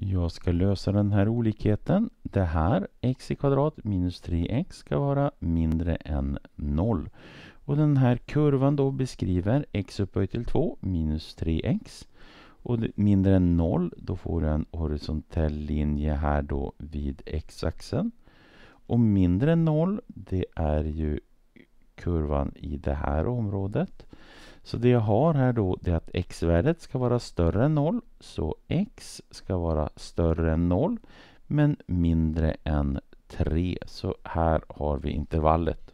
Jag ska lösa den här olikheten. Det här, x i kvadrat minus 3x ska vara mindre än 0. Och den här kurvan då beskriver x upphöjt till 2 minus 3x. Och mindre än 0, då får du en horisontell linje här då vid x-axeln. Och mindre än 0, det är ju kurvan i det här området. Så det jag har här då är att x-värdet ska vara större än 0. Så x ska vara större än 0 men mindre än 3. Så här har vi intervallet.